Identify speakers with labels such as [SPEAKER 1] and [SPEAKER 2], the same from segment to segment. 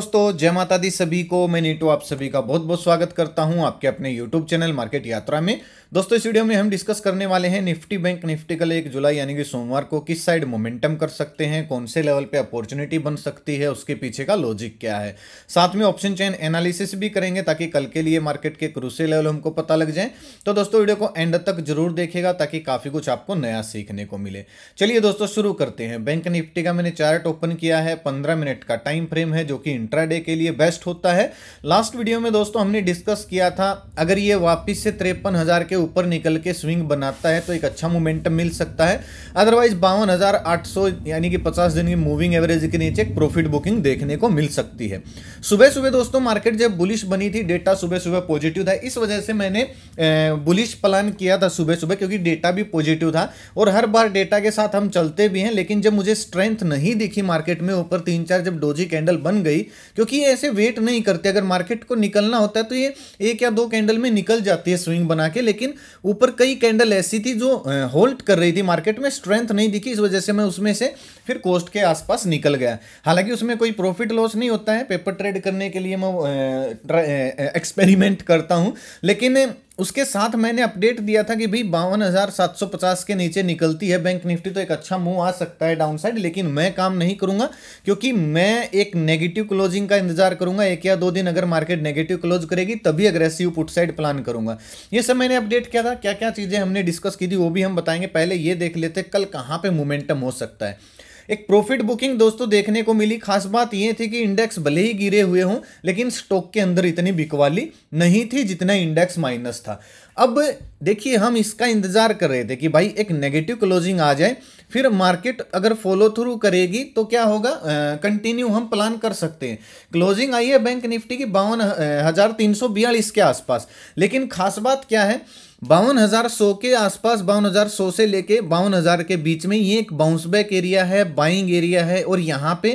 [SPEAKER 1] दोस्तों जय माता दी सभी को मैं नीटू आप सभी का बहुत बहुत स्वागत करता हूं आपके अपने यूट्यूब चैनल मार्केट यात्रा में दोस्तों इस वीडियो में हम डिस्कस करने वाले हैं निफ्टी बैंक निफ्टी कल एक जुलाई यानी कि सोमवार को किस साइड मोमेंटम कर सकते हैं कौन से लेवल पे अपॉर्चुनिटी बन सकती है उसके पीछे का लॉजिक क्या है साथ में ऑप्शन चेन एनालिसिस भी करेंगे ताकि कल के लिए मार्केट के क्रूसे लेवल हमको पता लग जाए तो दोस्तों वीडियो को एंड तक जरूर देखेगा ताकि काफ़ी कुछ आपको नया सीखने को मिले चलिए दोस्तों शुरू करते हैं बैंक निफ्टी का मैंने चार्ट ओपन किया है पंद्रह मिनट का टाइम फ्रेम है जो कि इंट्राडे के लिए बेस्ट होता है लास्ट वीडियो में दोस्तों हमने डिस्कस किया था अगर ये वापस से तिरपन हज़ार के ऊपर निकल के स्विंग बनाता है तो एक अच्छा मोमेंटम मिल सकता है अदरवाइज बावन हज़ार आठ सौ यानी कि पचास दिन की मूविंग एवरेज के नीचे प्रॉफिट बुकिंग देखने को मिल सकती है सुबह सुबह दोस्तों मार्केट जब बुलिश बनी थी डेटा सुबह सुबह पॉजिटिव था इस वजह से मैंने बुलिश प्लान किया था सुबह सुबह क्योंकि डेटा भी पॉजिटिव था और हर बार डेटा के साथ हम चलते भी हैं लेकिन जब मुझे स्ट्रेंथ नहीं दिखी मार्केट में ऊपर तीन चार जब डोजी कैंडल बन गई क्योंकि ये ऐसे वेट नहीं करते अगर मार्केट को निकलना होता है तो ये एक या दो कैंडल में निकल जाती है स्विंग बना के लेकिन ऊपर कई कैंडल ऐसी थी जो होल्ड कर रही थी मार्केट में स्ट्रेंथ नहीं दिखी इस वजह से मैं उसमें से फिर कोस्ट के आसपास निकल गया हालांकि उसमें कोई प्रॉफिट लॉस नहीं होता है पेपर ट्रेड करने के लिए मैं एक्सपेरिमेंट करता हूँ लेकिन उसके साथ मैंने अपडेट दिया था कि भाई बावन हज़ार सात सौ पचास के नीचे निकलती है बैंक निफ्टी तो एक अच्छा मूव आ सकता है डाउन साइड लेकिन मैं काम नहीं करूंगा क्योंकि मैं एक नेगेटिव क्लोजिंग का इंतजार करूंगा एक या दो दिन अगर मार्केट नेगेटिव क्लोज करेगी तभी अग्रेसिव पुट साइड प्लान करूंगा ये सब मैंने अपडेट किया था क्या क्या चीज़ें हमने डिस्कस की थी वो भी हम बताएंगे पहले ये देख लेते कल कहाँ पर मोमेंटम हो सकता है एक प्रॉफिट बुकिंग दोस्तों देखने को मिली खास बात यह थी कि इंडेक्स भले ही गिरे हुए हों लेकिन स्टॉक के अंदर इतनी बिकवाली नहीं थी जितना इंडेक्स माइनस था अब देखिए हम इसका इंतजार कर रहे थे कि भाई एक नेगेटिव क्लोजिंग आ जाए फिर मार्केट अगर फॉलो थ्रू करेगी तो क्या होगा कंटिन्यू हम प्लान कर सकते हैं क्लोजिंग आई है बैंक निफ्टी की बावन हजार तीन सौ बयालीस के आसपास लेकिन खास बात क्या है बावन हज़ार सौ के आसपास बावन हज़ार सौ से लेके बावन हज़ार के बीच में ये एक बाउंस बैक एरिया है बाइंग एरिया है और यहाँ पे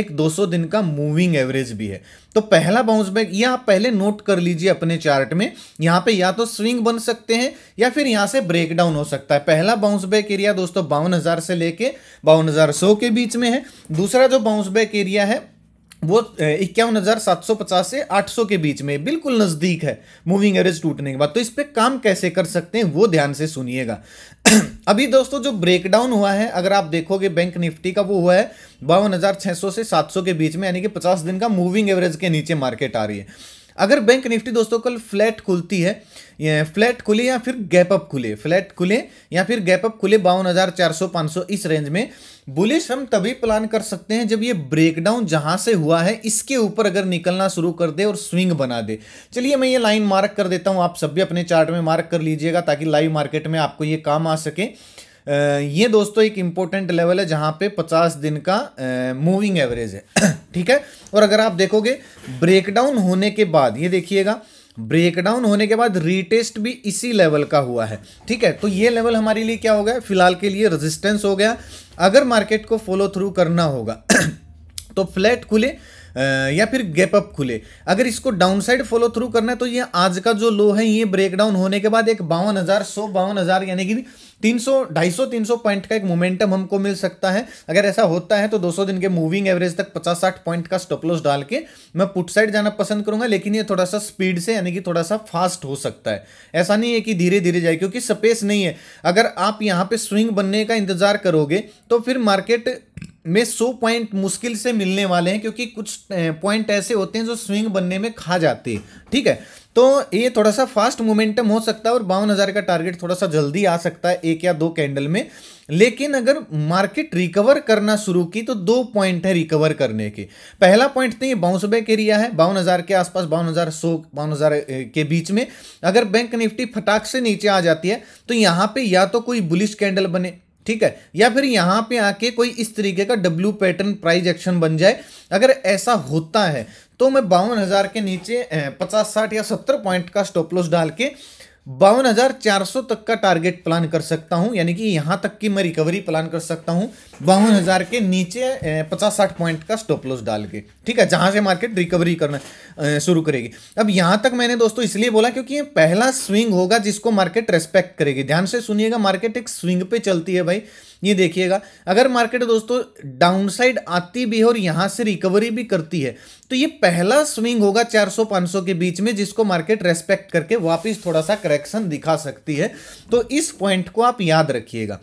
[SPEAKER 1] एक 200 दिन का मूविंग एवरेज भी है तो पहला बाउंस बैक ये आप पहले नोट कर लीजिए अपने चार्ट में यहाँ पे या तो स्विंग बन सकते हैं या फिर यहाँ से ब्रेक डाउन हो सकता है पहला बाउंस बैक एरिया दोस्तों बावन हज़ार से लेके बावन हज़ार सौ के बीच में है दूसरा जो बाउंस बैक एरिया है वो इक्यावन हज़ार सात सौ पचास से आठ सौ के बीच में बिल्कुल नज़दीक है मूविंग एवरेज टूटने के बाद तो इस पर काम कैसे कर सकते हैं वो ध्यान से सुनिएगा अभी दोस्तों जो ब्रेकडाउन हुआ है अगर आप देखोगे बैंक निफ्टी का वो हुआ है बावन हज़ार छह सौ से सात सौ के बीच में यानी कि पचास दिन का मूविंग एवरेज के नीचे मार्केट आ रही है अगर बैंक निफ्टी दोस्तों कल फ्लैट खुलती है फ्लैट खुले या फिर गैप अप खुले फ्लैट खुले या फिर गैप अप खुले बावन हज़ार चार सौ पांच सौ इस रेंज में बुलिश हम तभी प्लान कर सकते हैं जब ये ब्रेकडाउन जहां से हुआ है इसके ऊपर अगर निकलना शुरू कर दे और स्विंग बना दे चलिए मैं ये लाइन मार्क कर देता हूं आप सब भी अपने चार्ट में मार्क कर लीजिएगा ताकि लाइव मार्केट में आपको ये काम आ सके ये दोस्तों एक इंपॉर्टेंट लेवल है जहां पे 50 दिन का मूविंग एवरेज है ठीक है और अगर आप देखोगे ब्रेकडाउन होने के बाद ये देखिएगा ब्रेकडाउन होने के बाद रीटेस्ट भी इसी लेवल का हुआ है ठीक है तो ये लेवल हमारे लिए क्या हो गया फिलहाल के लिए रेजिस्टेंस हो गया अगर मार्केट को फॉलो थ्रू करना होगा तो फ्लैट खुले या फिर गैप अप खुले अगर इसको डाउन साइड फॉलो थ्रू करना है तो ये आज का जो लो है ये ब्रेकडाउन होने के बाद एक बावन हज़ार सौ बावन हज़ार यानी कि तीन सौ ढाई सौ तीन सौ पॉइंट का एक मोमेंटम हमको मिल सकता है अगर ऐसा होता है तो 200 दिन के मूविंग एवरेज तक 50-60 पॉइंट का स्टॉप लॉस डाल के मैं पुट साइड जाना पसंद करूंगा लेकिन ये थोड़ा सा स्पीड से यानी कि थोड़ा सा फास्ट हो सकता है ऐसा नहीं है कि धीरे धीरे जाए क्योंकि स्पेस नहीं है अगर आप यहाँ पे स्विंग बनने का इंतजार करोगे तो फिर मार्केट में सौ पॉइंट मुश्किल से मिलने वाले हैं क्योंकि कुछ पॉइंट ऐसे होते हैं जो स्विंग बनने में खा जाते हैं ठीक है तो ये थोड़ा सा फास्ट मोमेंटम हो सकता है और बावन हज़ार का टारगेट थोड़ा सा जल्दी आ सकता है एक या दो कैंडल में लेकिन अगर मार्केट रिकवर करना शुरू की तो दो पॉइंट है रिकवर करने के पहला पॉइंट तो ये बाउंस बैक एरिया है बावन हज़ार के आसपास बावन हज़ार सौ बावन हज़ार के बीच में अगर बैंक निफ्टी फटाक से नीचे आ जाती है तो यहाँ पे या तो कोई बुलिश कैंडल बने ठीक है या फिर यहां पे आके कोई इस तरीके का डब्ल्यू पैटर्न प्राइज एक्शन बन जाए अगर ऐसा होता है तो मैं बावन हज़ार के नीचे पचास साठ या सत्तर पॉइंट का स्टॉप लॉस डाल के बावन हज़ार चार सौ तक का टारगेट प्लान कर सकता हूं यानी कि यहां तक की मैं रिकवरी प्लान कर सकता हूं बावन हज़ार के नीचे पचास साठ पॉइंट का स्टॉप लॉस डाल के ठीक है जहां से मार्केट रिकवरी करना शुरू करेगी अब यहां तक मैंने दोस्तों इसलिए बोला क्योंकि ये पहला स्विंग होगा जिसको मार्केट रेस्पेक्ट करेगी ध्यान से सुनिएगा मार्केट एक स्विंग पे चलती है भाई ये देखिएगा अगर मार्केट दोस्तों डाउनसाइड आती भी है और यहां से रिकवरी भी करती है तो ये पहला स्विंग होगा 400-500 के बीच में जिसको मार्केट रेस्पेक्ट करके वापस थोड़ा सा करेक्शन दिखा सकती है तो इस पॉइंट को आप याद रखिएगा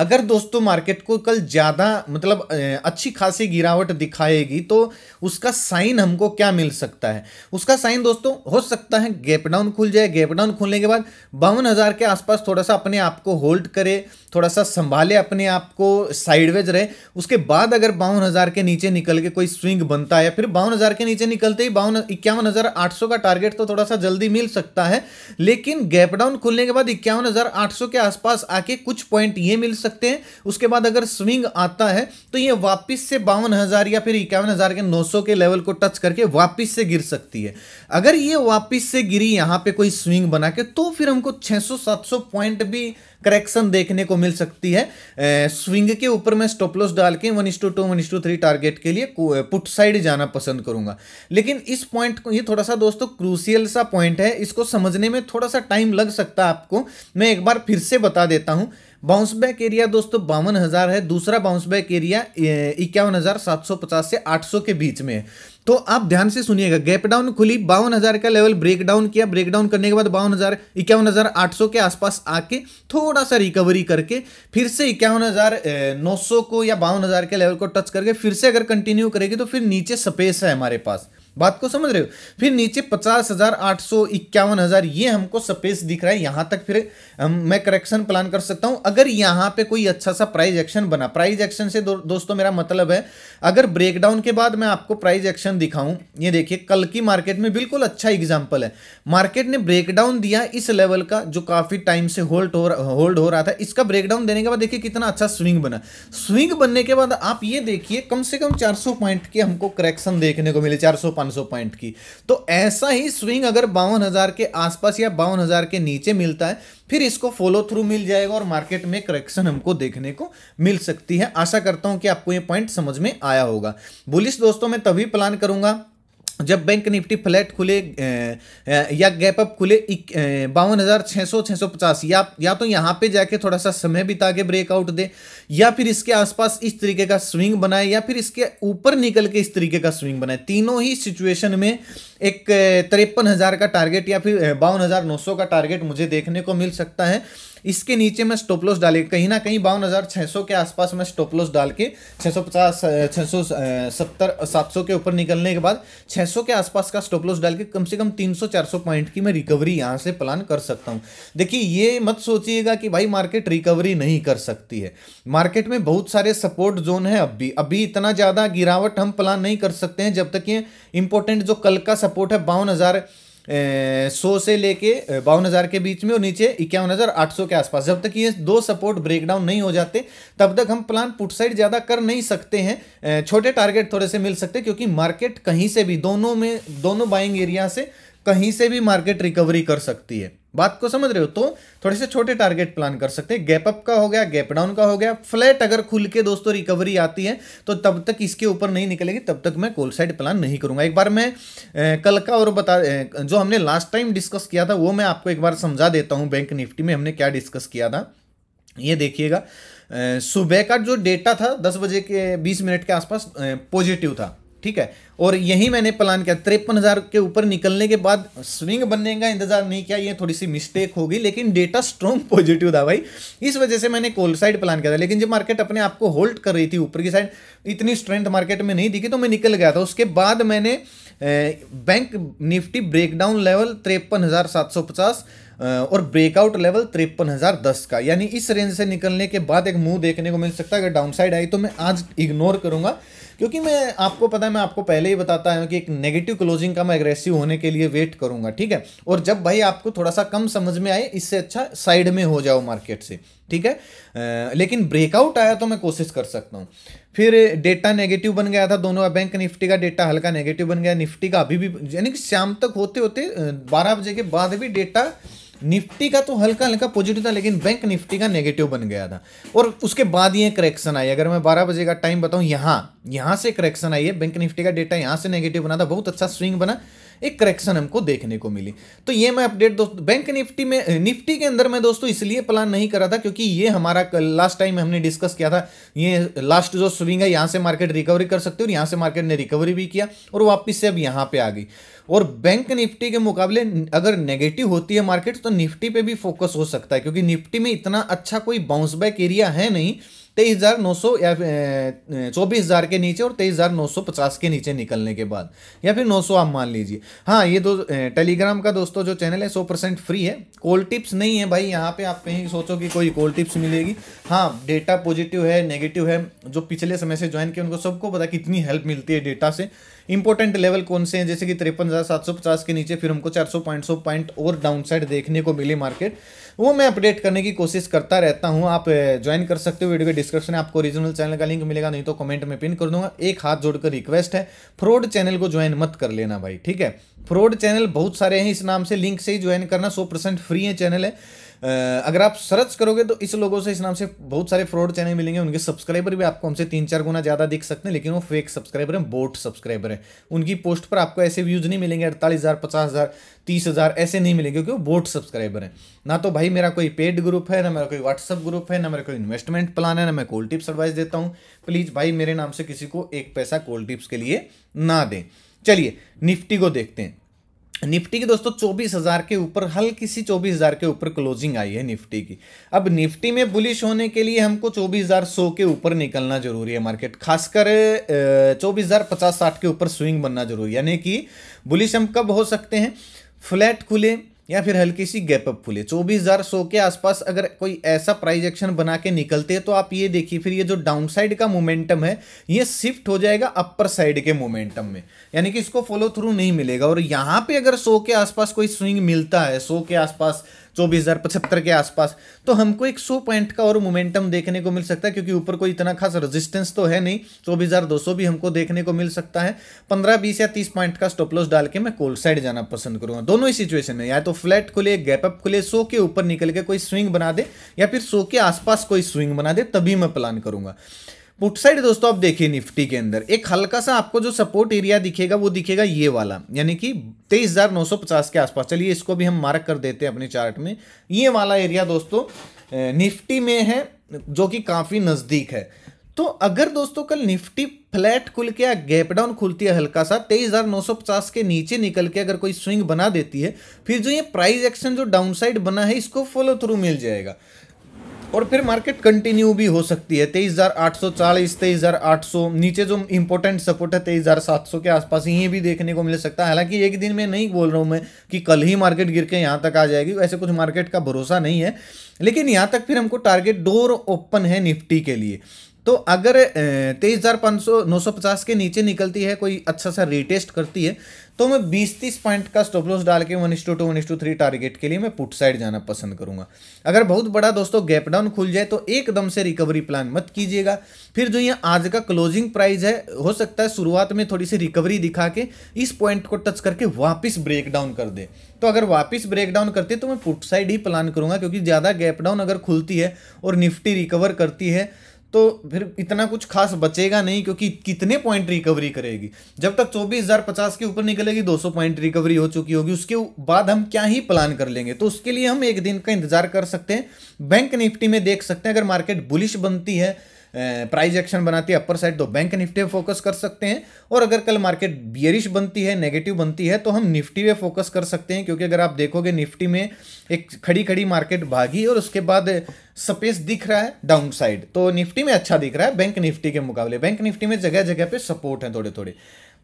[SPEAKER 1] अगर दोस्तों मार्केट को कल ज़्यादा मतलब अच्छी खासी गिरावट दिखाएगी तो उसका साइन हमको क्या मिल सकता है उसका साइन दोस्तों हो सकता है गैप डाउन खुल जाए गैप डाउन खुलने के बाद बावन हज़ार के आसपास थोड़ा सा अपने आप को होल्ड करे थोड़ा सा संभाले अपने आप को साइडवेज रहे उसके बाद अगर बावन हज़ार के नीचे निकल के कोई स्विंग बनता है फिर बावन हज़ार के नीचे निकलते ही बावन इक्यावन हज़ार आठ सौ का टारगेट तो थोड़ा सा जल्दी मिल सकता है लेकिन गैप डाउन खुलने के बाद इक्यावन हज़ार आठ सौ के आसपास आके कुछ पॉइंट ये मिल सकते हैं उसके बाद अगर स्विंग आता है तो ये वापस से बावन हज़ार या फिर इक्यावन हज़ार के नौ के लेवल को टच करके वापस से गिर सकती है अगर ये वापस से गिरी यहाँ पे कोई स्विंग बना के तो फिर हमको 600-700 पॉइंट भी करेक्शन देखने को मिल सकती है ए, स्विंग के ऊपर मैं स्टॉपलॉस डाल के one two two one two three target के लिए पुट साइड जाना पसंद करूंगा लेकिन इस पॉइंट को ये थोड़ा सा दोस्तों क्रूसियल सा पॉइंट है इसको समझने में थोड़ा सा टाइम लग सकता है आपको मैं एक बार फिर से बता देता हूँ बाउंस बैक एरिया दोस्तों बावन हज़ार है दूसरा बाउंस बैक एरिया इक्यावन हज़ार सात सौ पचास से आठ सौ के बीच में है तो आप ध्यान से सुनिएगा गैप डाउन खुली बावन हज़ार का लेवल ब्रेक डाउन किया ब्रेक डाउन करने के बाद बावन हज़ार इक्यावन हज़ार आठ सौ के आसपास आके थोड़ा सा रिकवरी करके फिर से इक्यावन हज़ार नौ सौ को या बावन हज़ार के लेवल को टच करके फिर से अगर कंटिन्यू करेगी तो फिर नीचे स्पेस है हमारे पास बात को समझ रहे हो फिर नीचे पचास हजार आठ सौ इक्यावन हजार ये हमको स्पेस दिख रहा है यहां तक फिर मैं करेक्शन प्लान कर सकता हूं अगर यहां पे कोई अच्छा सा प्राइज एक्शन बना प्राइज एक्शन से दो, दोस्तों मेरा मतलब है अगर ब्रेकडाउन के बाद मैं आपको प्राइज एक्शन दिखाऊं ये देखिए कल की मार्केट में बिल्कुल अच्छा एग्जाम्पल है मार्केट ने ब्रेकडाउन दिया इस लेवल का जो काफी टाइम से होल्ड हो होल्ड हो रहा था इसका ब्रेकडाउन देने के बाद देखिए कितना अच्छा स्विंग बना स्विंग बनने के बाद आप ये देखिए कम से कम चार पॉइंट के हमको करेक्शन देखने को मिले चार 500 पॉइंट की तो ऐसा ही स्विंग अगर बावन हज़ार के आसपास या बावन हज़ार के नीचे मिलता है फिर इसको फॉलो थ्रू मिल जाएगा और मार्केट में करेक्शन हमको देखने को मिल सकती है आशा करता हूं कि आपको ये पॉइंट समझ में आया होगा बुलिस दोस्तों मैं तभी प्लान करूंगा जब बैंक निफ्टी फ्लैट खुले या गैप अप खुले बावन हज़ार छः सौ छः सौ पचास या या तो यहाँ पे जाके थोड़ा सा समय बिता के ब्रेकआउट दे या फिर इसके आसपास इस तरीके का स्विंग बनाए या फिर इसके ऊपर निकल के इस तरीके का स्विंग बनाए तीनों ही सिचुएशन में एक तिरपन हज़ार का टारगेट या फिर बावन हज़ार नौ सौ का टारगेट मुझे देखने को मिल सकता है इसके नीचे मैं स्टॉप डाले कहीं ना कहीं बावन हज़ार छः सौ के आसपास मैं स्टॉप डाल के छः सौ पचास छः सौ सत्तर सात सौ के ऊपर निकलने के बाद छः सौ के आसपास का स्टॉप डाल के कम से कम तीन सौ चार सौ पॉइंट की मैं रिकवरी यहाँ से प्लान कर सकता हूँ देखिए ये मत सोचिएगा कि भाई मार्केट रिकवरी नहीं कर सकती है मार्केट में बहुत सारे सपोर्ट जोन है अब भी अभी इतना ज़्यादा गिरावट हम प्लान नहीं कर सकते हैं जब तक ये इंपॉर्टेंट जो कल का सपोर्ट है बावन हज़ार सौ से लेके बावन हज़ार के बीच में और नीचे इक्यावन हज़ार आठ सौ के आसपास जब तक ये दो सपोर्ट ब्रेकडाउन नहीं हो जाते तब तक हम प्लान पुट साइड ज़्यादा कर नहीं सकते हैं छोटे टारगेट थोड़े से मिल सकते क्योंकि मार्केट कहीं से भी दोनों में दोनों बाइंग एरिया से कहीं से भी मार्केट रिकवरी कर सकती है बात को समझ रहे हो तो थोड़े से छोटे टारगेट प्लान कर सकते हैं गैप अप का हो गया गैप डाउन का हो गया फ्लैट अगर खुल के दोस्तों रिकवरी आती है तो तब तक इसके ऊपर नहीं निकलेगी तब तक मैं कोल साइड प्लान नहीं करूंगा एक बार मैं ए, कल का और बता ए, जो हमने लास्ट टाइम डिस्कस किया था वो मैं आपको एक बार समझा देता हूँ बैंक निफ्टी में हमने क्या डिस्कस किया था ये देखिएगा सुबह का जो डेटा था दस बजे के बीस मिनट के आसपास पॉजिटिव था ठीक है और यही मैंने प्लान किया तिरपन हज़ार के ऊपर निकलने के बाद स्विंग बनने का इंतजार नहीं किया ये थोड़ी सी मिस्टेक होगी लेकिन डेटा स्ट्रॉन्ग पॉजिटिव था भाई इस वजह से मैंने कोल साइड प्लान किया था लेकिन जब मार्केट अपने आप को होल्ड कर रही थी ऊपर की साइड इतनी स्ट्रेंथ मार्केट में नहीं दिखी तो मैं निकल गया था उसके बाद मैंने बैंक निफ्टी ब्रेकडाउन लेवल तिरपन हज़ार सात सौ पचास और ब्रेकआउट लेवल तिरपन हज़ार दस का यानी इस रेंज से निकलने के बाद एक मुंह देखने को मिल सकता है अगर डाउनसाइड आई तो मैं आज इग्नोर करूंगा क्योंकि मैं आपको पता है मैं आपको पहले ही बताता हूं कि एक नेगेटिव क्लोजिंग का मैं एग्रेसिव होने के लिए वेट करूंगा ठीक है और जब भाई आपको थोड़ा सा कम समझ में आए इससे अच्छा साइड में हो जाओ मार्केट से ठीक है आ, लेकिन ब्रेकआउट आया तो मैं कोशिश कर सकता हूँ फिर डेटा नेगेटिव बन गया था दोनों बैंक निफ्टी का डेटा हल्का नेगेटिव बन गया निफ्टी का अभी भी यानी कि शाम तक होते होते बारह बजे के बाद भी डेटा निफ्टी का तो हल्का हल्का पॉजिटिव था लेकिन बैंक निफ्टी का नेगेटिव बन गया था और उसके बाद ये करेक्शन आई अगर मैं बारह बजे का टाइम बताऊं यहां यहां से करेक्शन आई है बैंक निफ्टी का डेटा यहां से नेगेटिव बना था बहुत अच्छा स्विंग बना एक करेक्शन हमको देखने को मिली तो ये मैं अपडेट दोस्तों बैंक निफ्टी में निफ्टी के अंदर मैं दोस्तों इसलिए प्लान नहीं करा था क्योंकि ये हमारा लास्ट टाइम हमने डिस्कस किया था ये लास्ट जो स्विंग है यहाँ से मार्केट रिकवरी कर सकती और यहाँ से मार्केट ने रिकवरी भी किया और वापिस से अब यहाँ पर आ गई और बैंक निफ्टी के मुकाबले अगर नेगेटिव होती है मार्केट तो निफ्टी पे भी फोकस हो सकता है क्योंकि निफ्टी में इतना अच्छा कोई बाउंस बैक एरिया है नहीं तेईस हज़ार नौ सौ या चौबीस हज़ार के नीचे और तेईस हज़ार नौ सौ पचास के नीचे निकलने के बाद या फिर नौ सौ आप मान लीजिए हाँ ये दो टेलीग्राम का दोस्तों जो चैनल है सौ परसेंट फ्री है कॉल टिप्स नहीं है भाई यहाँ पे आप कहीं सोचो कि कोई कॉल टिप्स मिलेगी हाँ डेटा पॉजिटिव है नेगेटिव है जो पिछले समय से ज्वाइन किया उनको सबको पता कितनी हेल्प मिलती है डेटा से इंपॉर्टेंट लेवल कौन से हैं जैसे कि तिरपन हज़ार सात सौ पचास के नीचे फिर हमको चार सौ पॉइंट सौ पॉइंट और डाउन साइड देखने को मिली मार्केट वो मैं अपडेट करने की कोशिश करता रहता हूँ आप ज्वाइन कर सकते हो वीडियो के डिस्क्रिप्शन में आपको ओरिजिनल चैनल का लिंक मिलेगा नहीं तो कमेंट में पिन कर दूंगा एक हाथ जोड़कर रिक्वेस्ट है फ्रॉड चैनल को ज्वाइन मत कर लेना भाई ठीक है फ्रॉड चैनल बहुत सारे हैं इस नाम से लिंक से ही ज्वाइन करना सौ फ्री है चैनल है अगर आप सर्च करोगे तो इस लोगों से इस नाम से बहुत सारे फ्रॉड चैनल मिलेंगे उनके सब्सक्राइबर भी आपको हमसे तीन चार गुना ज़्यादा दिख सकते हैं लेकिन वो फेक सब्सक्राइबर हैं बोट सब्सक्राइबर हैं उनकी पोस्ट पर आपको ऐसे व्यूज़ नहीं मिलेंगे अड़तालीस हज़ार पचास हज़ार तीस हज़ार ऐसे नहीं मिलेंगे क्योंकि वो बोट सब्सक्राइबर हैं ना तो भाई मेरा कोई पेड ग्रुप है ना मेरा कोई व्हाट्सअप ग्रुप है ना मेरा कोई इन्वेस्टमेंट प्लान है ना मैं कोल टिप्स एडवाइस देता हूँ प्लीज़ भाई मेरे नाम से किसी को एक पैसा कोल टिप्स के लिए ना दें चलिए निफ्टी को देखते हैं निफ्टी की दोस्तों चौबीस हज़ार के ऊपर हल्की सी चौबीस हज़ार के ऊपर क्लोजिंग आई है निफ्टी की अब निफ्टी में बुलिश होने के लिए हमको चौबीस हज़ार सौ के ऊपर निकलना जरूरी है मार्केट खासकर चौबीस हज़ार पचास साठ के ऊपर स्विंग बनना जरूरी है यानी कि बुलिश हम कब हो सकते हैं फ्लैट खुले या फिर हल्की सी गैप अप खुले चौबीस हज़ार सौ के आसपास अगर कोई ऐसा प्राइज एक्शन बना के निकलते हैं तो आप ये देखिए फिर ये जो डाउन साइड का मोमेंटम है ये शिफ्ट हो जाएगा अपर साइड के मोमेंटम में यानी कि इसको फॉलो थ्रू नहीं मिलेगा और यहाँ पे अगर सौ के आसपास कोई स्विंग मिलता है सौ के आसपास चौबीस हज़ार पचहत्तर के आसपास तो हमको एक सौ पॉइंट का और मोमेंटम देखने को मिल सकता है क्योंकि ऊपर कोई इतना खास रेजिस्टेंस तो है नहीं चौबीस हज़ार दो सौ भी हमको देखने को मिल सकता है पंद्रह बीस या तीस पॉइंट का स्टोपलोस डाल के मैं कोल्ड साइड जाना पसंद करूंगा दोनों ही सिचुएशन में या तो फ्लैट खुले गैप अप खुले सो के ऊपर निकल के कोई स्विंग बना दे या फिर सो के आसपास कोई स्विंग बना दे तभी मैं प्लान करूंगा पुट साइड दोस्तों आप देखिए निफ्टी के अंदर एक हल्का सा आपको जो सपोर्ट एरिया दिखेगा वो दिखेगा ये वाला यानी कि 23,950 के आसपास चलिए इसको भी हम मार्क कर देते हैं अपने चार्ट में ये वाला एरिया दोस्तों निफ्टी में है जो कि काफ़ी नज़दीक है तो अगर दोस्तों कल निफ्टी फ्लैट खुल के या गैप डाउन खुलती है हल्का सा 23,950 के नीचे निकल के अगर कोई स्विंग बना देती है फिर जो ये प्राइस एक्शन जो डाउनसाइड बना है इसको फॉलो थ्रू मिल जाएगा और फिर मार्केट कंटिन्यू भी हो सकती है तेईस हज़ार आठ सौ चालीस तेईस हज़ार आठ सौ नीचे जो इंपॉर्टेंट सपोर्ट है तेईस हज़ार सात सौ के आसपास ये भी देखने को मिल सकता है हालांकि एक दिन में नहीं बोल रहा हूँ मैं कि कल ही मार्केट गिर के यहाँ तक आ जाएगी वैसे कुछ मार्केट का भरोसा नहीं है लेकिन यहाँ तक फिर हमको टारगेट डोर ओपन है निफ्टी के लिए तो अगर तेईस हज़ार पाँच सौ नौ सौ पचास के नीचे निकलती है कोई अच्छा सा रीटेस्ट करती है तो मैं बीस तीस पॉइंट का स्टॉप लॉस डाल के one two two one two three target के लिए मैं पुट साइड जाना पसंद करूंगा अगर बहुत बड़ा दोस्तों गैप डाउन खुल जाए तो एकदम से रिकवरी प्लान मत कीजिएगा फिर जो ये आज का क्लोजिंग प्राइस है हो सकता है शुरुआत में थोड़ी सी रिकवरी दिखा के इस पॉइंट को टच करके वापिस ब्रेक डाउन कर दे तो अगर वापिस ब्रेक डाउन करते तो मैं पुट साइड ही प्लान करूंगा क्योंकि ज़्यादा गैप डाउन अगर खुलती है और निफ्टी रिकवर करती है तो फिर इतना कुछ खास बचेगा नहीं क्योंकि कितने पॉइंट रिकवरी करेगी जब तक चौबीस हज़ार पचास के ऊपर निकलेगी दो सौ पॉइंट रिकवरी हो चुकी होगी उसके बाद हम क्या ही प्लान कर लेंगे तो उसके लिए हम एक दिन का इंतजार कर सकते हैं बैंक निफ्टी में देख सकते हैं अगर मार्केट बुलिश बनती है प्राइज एक्शन बनाती है अपर साइड तो बैंक निफ्टी पे फोकस कर सकते हैं और अगर कल मार्केट बियरिश बनती है नेगेटिव बनती है तो हम निफ्टी पे फोकस कर सकते हैं क्योंकि अगर आप देखोगे निफ्टी में एक खड़ी खड़ी मार्केट भागी और उसके बाद स्पेस दिख रहा है डाउन साइड तो निफ्टी में अच्छा दिख रहा है बैंक निफ्टी के मुकाबले बैंक निफ्टी में जगह जगह पर सपोर्ट है थोड़े थोड़े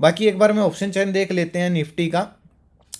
[SPEAKER 1] बाकी एक बार मैं ऑप्शन चैन देख लेते हैं निफ्टी का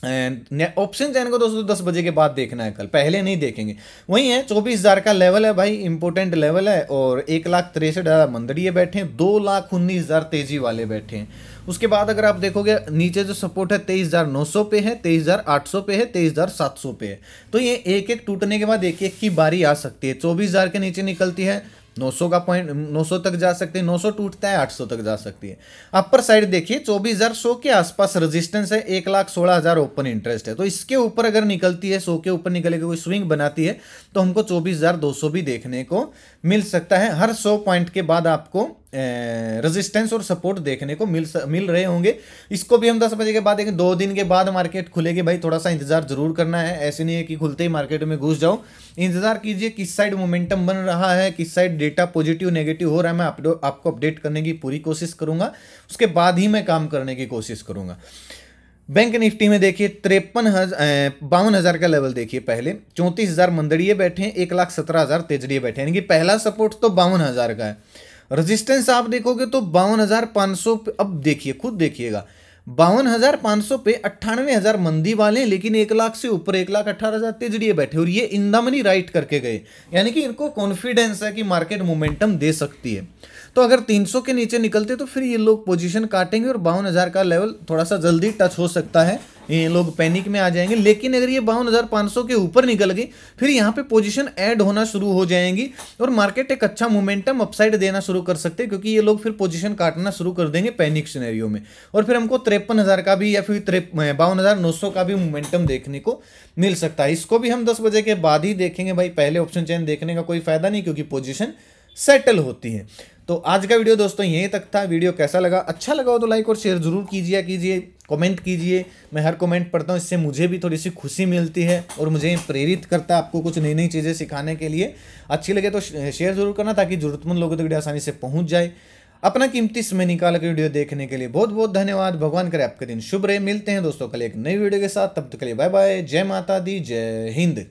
[SPEAKER 1] ऑप्शन चैन को दोस्तों दस बजे के बाद देखना है कल पहले नहीं देखेंगे वही है चौबीस हज़ार का लेवल है भाई इंपोर्टेंट लेवल है और एक लाख तिरसठ हज़ार मंदड़िए बैठे हैं दो लाख उन्नीस हज़ार तेजी वाले बैठे हैं उसके बाद अगर आप देखोगे नीचे जो सपोर्ट है तेईस हज़ार नौ सौ पे है तेईस हज़ार आठ सौ पे है तेईस हज़ार सात सौ पे है तो ये एक एक टूटने के बाद एक एक की बारी आ सकती है चौबीस हज़ार के नीचे निकलती है 900 का पॉइंट 900 तक जा सकती है 900 टूटता है 800 तक जा सकती है अपर साइड देखिए 24,100 के आसपास रेजिस्टेंस है एक लाख सोलह हज़ार ओपन इंटरेस्ट है तो इसके ऊपर अगर निकलती है 100 के ऊपर निकलेगी कोई स्विंग बनाती है तो हमको 24,200 भी देखने को मिल सकता है हर 100 पॉइंट के बाद आपको रेजिस्टेंस और सपोर्ट देखने को मिल मिल रहे होंगे इसको भी हम दस बजे के बाद देखें दो दिन के बाद मार्केट खुलेगी भाई थोड़ा सा इंतजार जरूर करना है ऐसे नहीं है कि खुलते ही मार्केट में घुस जाओ इंतजार कीजिए किस साइड मोमेंटम बन रहा है किस साइड डेटा पॉजिटिव नेगेटिव हो रहा है मैं आप, आपको अपडेट करने की पूरी कोशिश करूंगा उसके बाद ही मैं काम करने की कोशिश करूंगा बैंक निफ्टी में देखिए तिरपन हजार बावन हज़ार का लेवल देखिए पहले चौंतीस हज़ार मंदड़िए बैठे हैं एक लाख सत्रह हज़ार तेजड़िए बैठे हैं यानी कि पहला सपोर्ट तो बावन हज़ार का है रेजिस्टेंस आप देखोगे तो बावन हज़ार पाँच सौ अब देखिए खुद देखिएगा बावन हज़ार पाँच सौ पे अट्ठानवे हज़ार मंदी वाले लेकिन एक लाख से ऊपर एक लाख अट्ठारह हज़ार तेजड़िए बैठे और ये इंदा मनी राइट करके गए यानी कि इनको कॉन्फिडेंस है कि मार्केट मोमेंटम दे सकती है तो अगर 300 के नीचे निकलते तो फिर ये लोग पोजीशन काटेंगे और बावन हज़ार का लेवल थोड़ा सा जल्दी टच हो सकता है ये लोग पैनिक में आ जाएंगे लेकिन अगर ये बावन हज़ार सौ के ऊपर निकल गई फिर यहाँ पे पोजीशन ऐड होना शुरू हो जाएंगी और मार्केट एक अच्छा मोमेंटम अपसाइड देना शुरू कर सकते हैं क्योंकि ये लोग फिर पोजीशन काटना शुरू कर देंगे पैनिक सिनेरियो में और फिर हमको तिरपन हज़ार का भी या फिर बावन हज़ार नौ सौ का भी मोमेंटम देखने को मिल सकता है इसको भी हम दस बजे के बाद ही देखेंगे भाई पहले ऑप्शन चैन देखने का कोई फ़ायदा नहीं क्योंकि पोजिशन सेटल होती है तो आज का वीडियो दोस्तों यहीं तक था वीडियो कैसा लगा अच्छा लगा हो तो लाइक और शेयर ज़रूर कीजिए कीजिए कमेंट कीजिए मैं हर कमेंट पढ़ता हूँ इससे मुझे भी थोड़ी सी खुशी मिलती है और मुझे प्रेरित करता है आपको कुछ नई नई चीज़ें सिखाने के लिए अच्छी लगे तो शेयर ज़रूर करना ताकि ज़रूरतमंद लोगों तक तो वीडियो आसानी से पहुँच जाए अपना कीमती समय निकाल कर वीडियो देखने के लिए बहुत बहुत धन्यवाद भगवान करे आपके दिन शुभ रहे मिलते हैं दोस्तों कल एक नई वीडियो के साथ तब तक के लिए बाय बाय जय माता दी जय हिंद